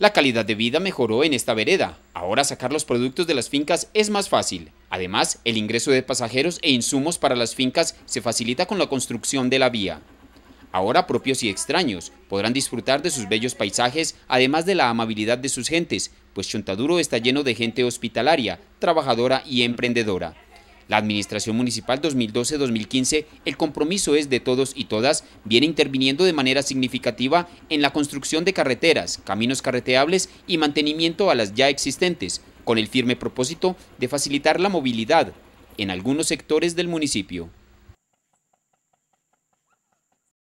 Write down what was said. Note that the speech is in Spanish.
La calidad de vida mejoró en esta vereda. Ahora sacar los productos de las fincas es más fácil. Además, el ingreso de pasajeros e insumos para las fincas se facilita con la construcción de la vía. Ahora propios y extraños podrán disfrutar de sus bellos paisajes, además de la amabilidad de sus gentes, pues Chontaduro está lleno de gente hospitalaria, trabajadora y emprendedora. La Administración Municipal 2012-2015, el compromiso es de todos y todas, viene interviniendo de manera significativa en la construcción de carreteras, caminos carreteables y mantenimiento a las ya existentes, con el firme propósito de facilitar la movilidad en algunos sectores del municipio.